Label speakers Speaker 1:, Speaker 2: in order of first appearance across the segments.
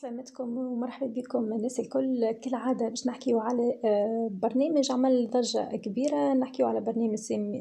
Speaker 1: سلامتكم ومرحبا بكم الناس الكل كالعادة باش نحكيو على آه، برنامج عمل ضجة كبيرة نحكيو على برنامج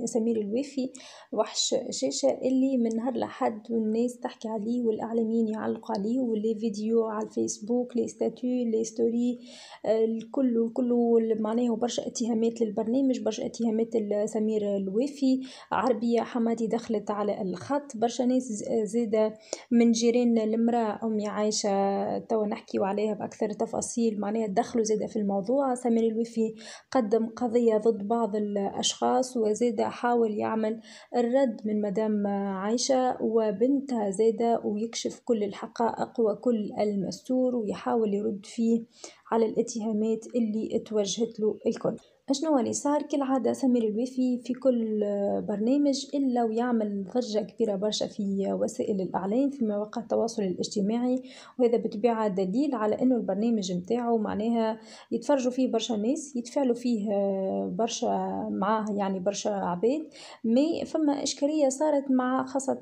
Speaker 1: سمير الوافي وحش شاشة اللي من نهار لحد الناس تحكي عليه والإعلاميين يعلقوا عليه واللي فيديو على الفيسبوك لي ستاتو لي ستوري آه، الكل كله معناه برشا اتهامات للبرنامج برشا اتهامات لسمير الوافي عربية حمادي دخلت على الخط برشا ناس زادة من جيران المرأة أمي عايشة توا نحكيو عليها بأكثر تفاصيل معناها دخلوا زادة في الموضوع سمير الوفي قدم قضية ضد بعض الأشخاص وزادة حاول يعمل الرد من مدام عائشة وبنتها زادة ويكشف كل الحقائق وكل المستور ويحاول يرد فيه على الاتهامات اللي توجهت له الكل أشنو اللي صار كالعاده سمير الوفي في كل برنامج الا ويعمل ضجه كبيره برشا في وسائل الاعلام في مواقع التواصل الاجتماعي وهذا بطبيعه دليل على انه البرنامج نتاعو معناها يتفرجوا فيه برشا ناس يتفعلوا فيه برشا معاه يعني برشا عباد مي فما اشكاليه صارت مع خاصه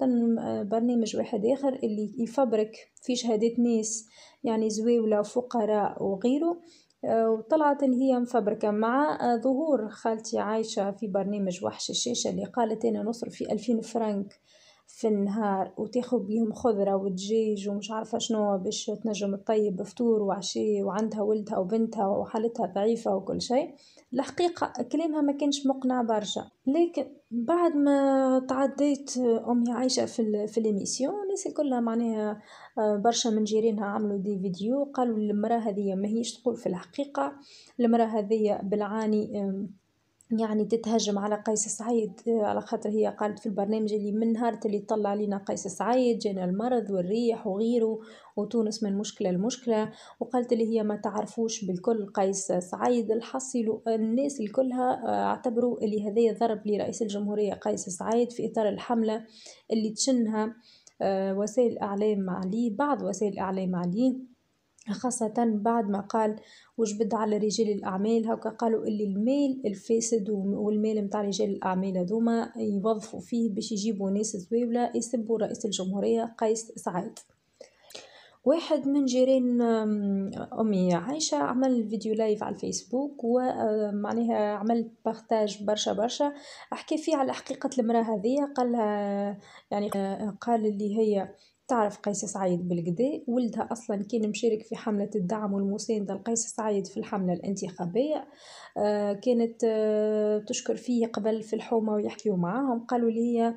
Speaker 1: برنامج واحد اخر اللي يفبرك في شهادات ناس يعني زويولة فقراء وغيره آه، وطلعت هي مفبركة مع آه، ظهور خالتي عايشة في برنامج وحش الشاشة اللي قالت أنا نصرف في ألفين فرنك في النهار وتاخد بيهم خضرة ودجاج ومش عارفة شنو باش تنجم تطيب فطور وعشاء وعندها ولدها وبنتها وحالتها ضعيفة وكل شيء الحقيقة كلامها ما كانش مقنع برشا لكن بعد ما تعديت أمي عايشة في في الإميسيون الناس كلها معناها آه، برشا من جيرانها عملوا دي فيديو قالوا المرأة هذه هيش تقول في الحقيقة المرأة هذه بالعاني يعني تتهجم على قيس سعيد آه، على خاطر هي قالت في البرنامج اللي من نهار اللي طلع علينا قيس سعيد جانا المرض والريح وغيره وتونس من مشكلة لمشكلة وقالت اللي هي ما تعرفوش بالكل قيس سعيد الحصل الناس الكلها آه، اعتبروا اللي هذايا ضرب لرئيس الجمهورية قيس سعيد في إطار الحملة اللي تشنها آه، وسائل الإعلام عليه بعض وسائل الإعلام عليه خاصة بعد ما قال وجبد على رجال الأعمال هكا قالوا اللي المال الفاسد والمال متاع رجال الأعمال هذوما يوظفوا فيه باش يجيبوا ناس زويولة يسبوا رئيس الجمهورية قيس سعيد واحد من جيران أمي عايشة عمل فيديو لايف على الفيسبوك ومعناها عمل بارتاج برشا برشا حكى فيه على حقيقة المرأة هذه قالها يعني قال اللي هي تعرف قيس سعيد بالكدا ولدها أصلا كان مشارك في حملة الدعم والمساندة لقيس سعيد في الحملة الانتخابية آه، كانت آه، تشكر فيه قبل في الحومة ويحكيوا معاهم قالوا لي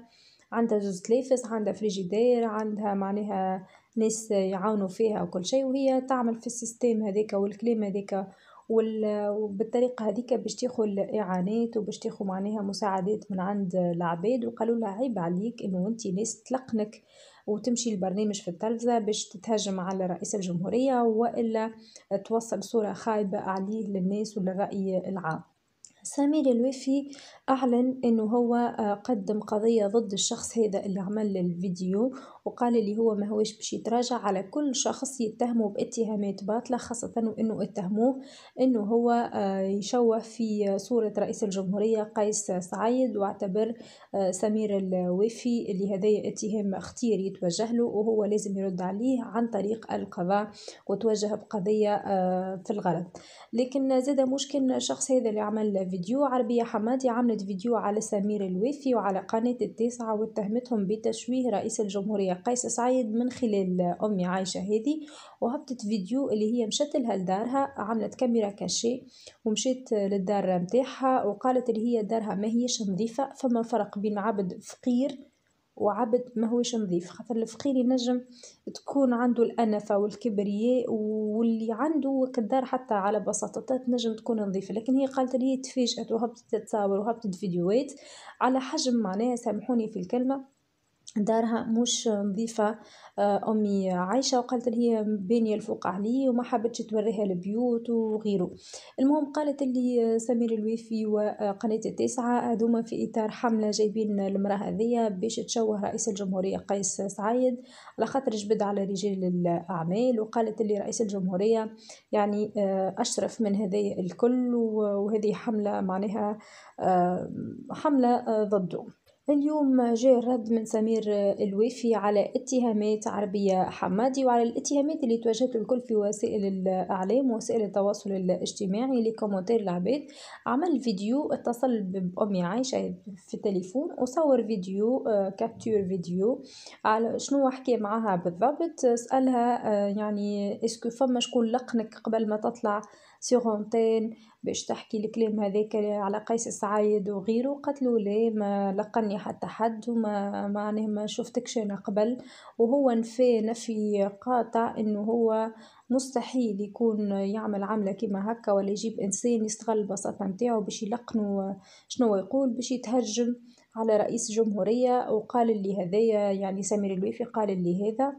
Speaker 1: عندها زوز تلافس عندها فريجيدير عندها معناها ناس يعاونوا فيها وكل شيء وهي تعمل في السيستم هذيك والكلام هذيك وبالطريقه هذيك باش تاخذ اعانات وباش تاخذ معناها مساعدات من عند العباد وقالوا لها عيب عليك انه انت ناس تلقنك وتمشي البرنامج في التلفزة باش تتهجم على رئيس الجمهورية وإلا توصل صورة خايبة عليه للناس وللرأي العام. سمير الوفي أعلن أنه هو آه، قدم قضية ضد الشخص هذا اللي عمل الفيديو وقال اللي هو ما هوش باش يتراجع على كل شخص يتهمه باتهامات باطلة خاصة أنه اتهموه أنه هو آه، يشوه في صورة رئيس الجمهورية قيس سعيد واعتبر آه، سمير الوفي اللي هذي اتهام اختير يتوجه له وهو لازم يرد عليه عن طريق القضاء وتوجه بقضية في الغرض لكن زاد مشكل الشخص هذا اللي عمل فيديو فيديو عربية حمادي عملت فيديو على سمير الوفي وعلى قناة التاسعة واتهمتهم بتشويه رئيس الجمهورية قيس سعيد من خلال أمي عايشة هذه وهبطت فيديو اللي هي مشت لها لدارها عملت كاميرا كاشي ومشيت للدار متاحها وقالت اللي هي دارها ما هيش نظيفة فما فرق بين عبد فقير وعبد ماهوش نظيف خاطر الفقير ينجم تكون عنده الأنفة والكبرياء واللي عنده كدار حتى على بساطتها تنجم تكون نظيفة لكن هي قالت لي تفاجأت وهبطت تصاور وهبطت فيديوهات على حجم معناها سامحوني في الكلمة دارها مش نظيفة آه، أمي عايشة وقالت لي هي بانية الفوق عليه وما حبتش توريها البيوت وغيره المهم قالت اللي سمير الويفي وقناة التاسعة هذوما في إطار حملة جايبين المرأة هذيا باش تشوه رئيس الجمهورية قيس سعيد على خاطر جبد على رجال الأعمال وقالت اللي رئيس الجمهورية يعني آه، أشرف من هذايا الكل وهذه حملة معناها آه، حملة ضده اليوم جاء الرد من سمير الوافي على اتهامات عربية حمادي وعلى الاتهامات اللي توجهت الكل في وسائل الإعلام ووسائل التواصل الاجتماعي لكومنتير العباد عمل فيديو اتصل بأمي عايشة في التليفون وصور فيديو كابتور آه، فيديو على شنو حكى معاها بالضبط سألها آه، يعني اسكو فما شكون لقنك قبل ما تطلع سيغ اونتين باش تحكي الكلام هذاك على قيس سعيد وغيره قالتلو لا ما لقني حتى حد وما معناه ما شفتكش انا قبل وهو نفى نفي قاطع انه هو مستحيل يكون يعمل عمله كيما هكا ولا يجيب انسان يستغل البساطه نتاعو باش يلقنو شنو يقول باش يتهجم على رئيس جمهوريه وقال اللي هذايا يعني سمير الويفي قال اللي هذا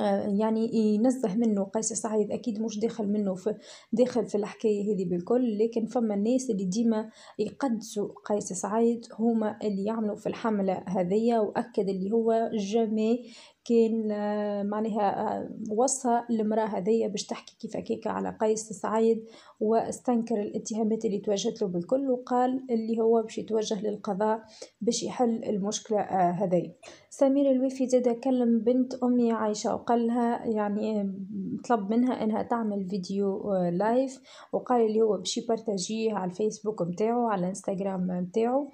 Speaker 1: آه، يعني ينزه منه قيس سعيد اكيد مش داخل منه في داخل في الحكايه هذه بالكل لكن فما الناس اللي ديما يقدسوا قيس سعيد هما اللي يعملوا في الحمله هذيا واكد اللي هو جامي كان آه، معناها آه، وصى المراه هذيا باش تحكي كيف هكاكا على قيس سعيد واستنكر الاتهامات اللي توجهت له بالكل وقال اللي هو باش يتوجه للقضاء باش يحل المشكله آه، هذيا سمير الوفي زاد كلم بنت امي عايشه وقال لها يعني طلب منها انها تعمل فيديو لايف وقال اللي هو باش يبارتاجيه على الفيسبوك نتاعو على الانستغرام نتاعو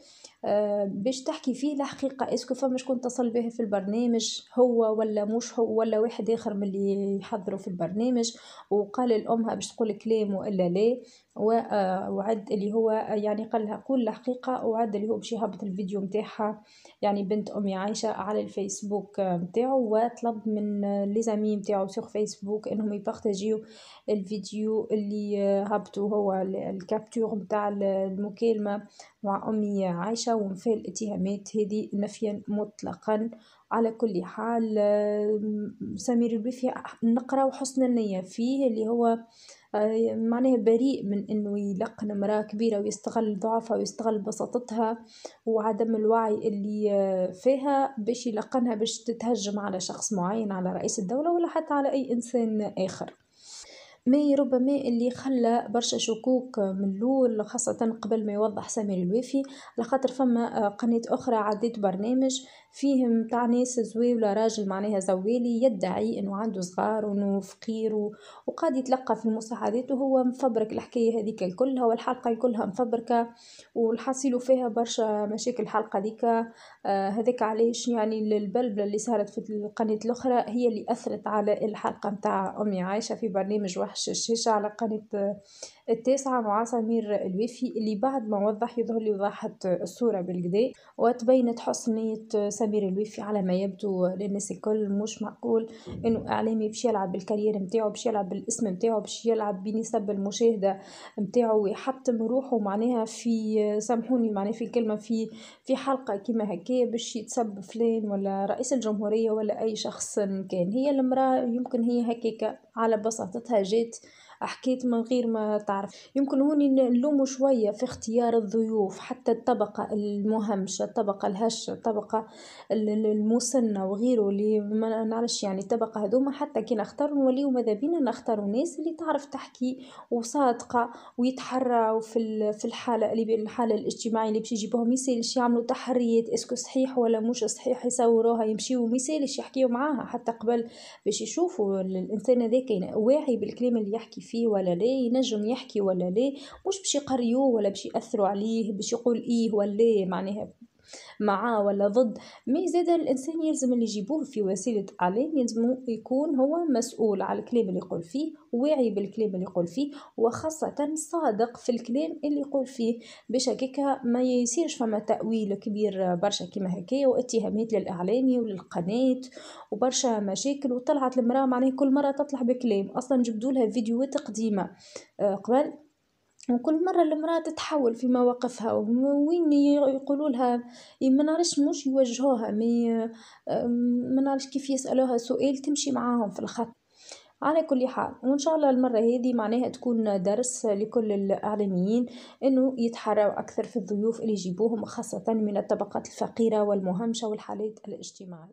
Speaker 1: باش تحكي فيه الحقيقه اسكو فما شكون اتصل به في البرنامج هو هو ولا مش هو ولا واحد اخر من اللي يحضروا في البرنامج وقال الامها باش تقول كلام والا لا آه، وعد اللي هو آه، يعني قال لها قول الحقيقة وعد اللي هو باش يهبط الفيديو نتاعها يعني بنت أمي عايشة على الفيسبوك نتاعو آه، وطلب من لي زامي نتاعو فيسبوك انهم يبارتاجيو الفيديو اللي هبطو هو الكابتور نتاع المكالمة مع أمي عايشة ومفي الاتهامات هذه نفيا مطلقا على كل حال سمير الوفي نقرأ وحسن النية فيه اللي هو معناه بريء من انه يلقن امراه كبيره ويستغل ضعفها ويستغل بساطتها وعدم الوعي اللي آه، فيها باش يلقنها باش تتهجم على شخص معين على رئيس الدوله ولا حتى على اي انسان اخر ما ربما اللي خلى برشا شكوك من الاول خاصة قبل ما يوضح سامي الوافي على خاطر فما آه، قناة أخرى عديت برنامج فيه متاع ناس زواولة راجل معناها زوالي يدعي انه عنده صغار وانه فقير وقاد يتلقى في المساعدات وهو مفبرك الحكاية هذيك الكلها والحلقة كلها مفبركة والحاصل فيها برشا مشاكل الحلقة هذيك آه، هذاك علاش يعني البلبلة اللي صارت في القناة الأخرى هي اللي أثرت على الحلقة متاع أمي عايشة في برنامج وحش الشاشة على قناة التاسعة مع سمير الوفي اللي بعد ما وضح يظهر لي وضحت الصورة بالكدا وتبينت حسنية سمير الوفي على ما يبدو للناس الكل مش معقول انه اعلامي باش يلعب بالكارير نتاعو باش يلعب بالاسم نتاعو باش يلعب بنسب المشاهدة نتاعو ويحطم روحه معناها في سامحوني معناها في كلمة في في حلقة كيما هكايا باش يتسب فلان ولا رئيس الجمهورية ولا اي شخص كان هي المرأة يمكن هي هكاك على بساطتها جات حكيت من غير ما تعرف يمكن هوني نلومو شوية في اختيار الضيوف حتى الطبقة المهمشة الطبقة الهشة الطبقة المسنة وغيره اللي ما نعرفش يعني الطبقة هذوما حتى كي نختار نوليو ماذا بينا نختاروا ناس اللي تعرف تحكي وصادقة ويتحرى في في الحالة اللي الحالة الاجتماعية اللي باش يجيبوهم يسالش يعملوا تحريات اسكو صحيح ولا مش صحيح يصوروها يمشيو ما يسالش يحكيو معاها حتى قبل باش يشوفوا الانسان هذاك يعني واعي بالكلام اللي يحكي فيه فيه ولا لا ينجم يحكي ولا لا مش باش يقريوه ولا باش ياثروا عليه باش يقول ايه ولا لا معناها معاه ولا ضد مي زيد الانسان يلزم اللي يجيبوه في وسيله اعلام يلزم يكون هو مسؤول على الكلام اللي يقول فيه واعي بالكلام اللي يقول فيه وخاصه صادق في الكلام اللي يقول فيه باش هكاكا ما يصيرش فما تاويل كبير برشا كيما هكايا واتهامات للاعلامي وللقناه وبرشا مشاكل وطلعت المراه معناها كل مره تطلع بكلام اصلا جبدولها لها فيديوهات قديمه آه، قبل وكل مرة المرأة تتحول في مواقفها وين يقولوا لها إيه، ما نعرفش مش يوجهوها ما نعرفش كيف يسالوها سؤال تمشي معاهم في الخط على كل حال وان شاء الله المره هذه معناها تكون درس لكل الاعلاميين انه يتحروا اكثر في الضيوف اللي يجيبوهم خاصه من الطبقات الفقيره والمهمشه والحالات الاجتماعيه